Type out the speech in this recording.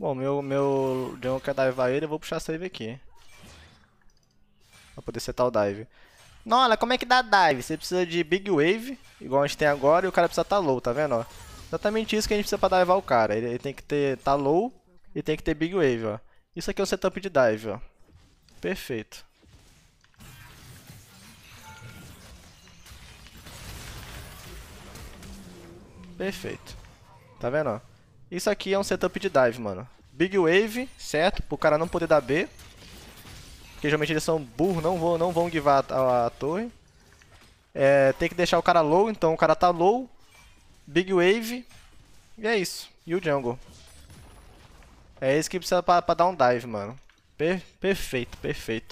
Bom, meu, meu John quer divear ele, eu vou puxar a save aqui. Pra poder setar o dive. Nola, como é que dá dive? Você precisa de big wave, igual a gente tem agora, e o cara precisa estar tá low, tá vendo? Ó? Exatamente isso que a gente precisa pra divear o cara. Ele, ele tem que ter tá low e tem que ter big wave, ó. Isso aqui é o setup de dive, ó. Perfeito. Perfeito. Tá vendo, ó? Isso aqui é um setup de dive, mano. Big Wave, certo? Pro cara não poder dar B. Porque geralmente eles são burros, não vão, não vão givar a, a torre. É, tem que deixar o cara low, então o cara tá low. Big Wave. E é isso. E o jungle. É isso que precisa pra, pra dar um dive, mano. Per perfeito, perfeito.